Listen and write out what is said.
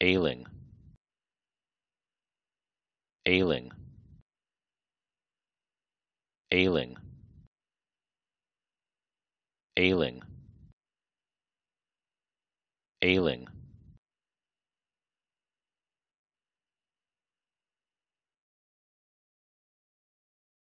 ailing ailing ailing ailing ailing